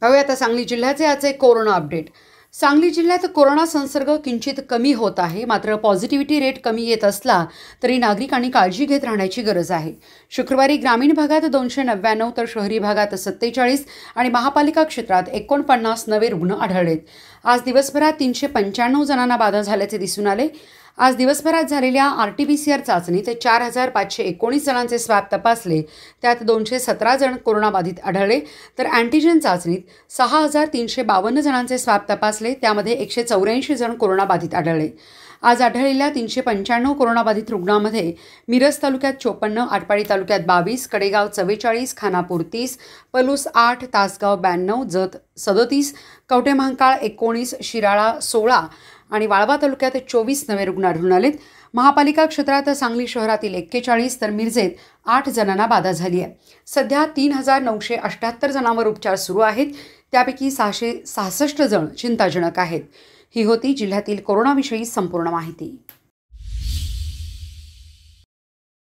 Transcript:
पाहूया आता सांगली जिल्ह्याचे एक कोरोना अपडेट सांगली जिल्ह्यात कोरोना संसर्ग किंचित कमी होत आहे मात्र पॉझिटिव्हिटी रेट कमी येत असला तरी नागरिकांनी काळजी घेत राहण्याची गरज आहे शुक्रवारी ग्रामीण भागात दोनशे नव्याण्णव तर शहरी भागात सत्तेचाळीस आणि महापालिका क्षेत्रात एकोणपन्नास नवे रुग्ण आढळलेत आज दिवसभरात तीनशे पंच्याण्णव जणांना बाधा झाल्याचे दिसून आले आज दिवसभरात झालेल्या R T P C R चाचणीत चार हजार पाचशे एकोणीस जणांचे स्वॅब तपासले त्यात दोनशे सतरा जण कोरोनाबाधित आढळले तर अँटीजेन चाचणीत सहा हजार तीनशे बावन्न जणांचे स्वॅब तपासले त्यामध्ये एकशे चौऱ्याऐंशी जण कोरोनाबाधित आढळले आज आढळलेल्या तीनशे पंच्याण्णव कोरोनाबाधित रुग्णांमध्ये मिरज तालुक्यात चोपन्न आटपाडी तालुक्यात बावीस कडेगाव चव्वेचाळीस खानापूर तीस पलूस आठ तासगाव ब्याण्णव जत सदतीस कवटेमहांकाळ एकोणीस शिराळा सोळा आणि वाळवा तालुक्यात चोवीस नवे रुग्ण आढळून आलेत महापालिका क्षेत्रात सांगली शहरातील एक्केचाळीस तर मिरजेत आठ जणांना बाधा झाली आहे सध्या तीन हजार नऊशे अठ्ठ्याहत्तर जणांवर उपचार सुरू आहेत त्यापैकी सहाशे सहासष्ट जण चिंताजनक आहेत ही होती जिल्ह्यातील कोरोनाविषयी संपूर्ण माहिती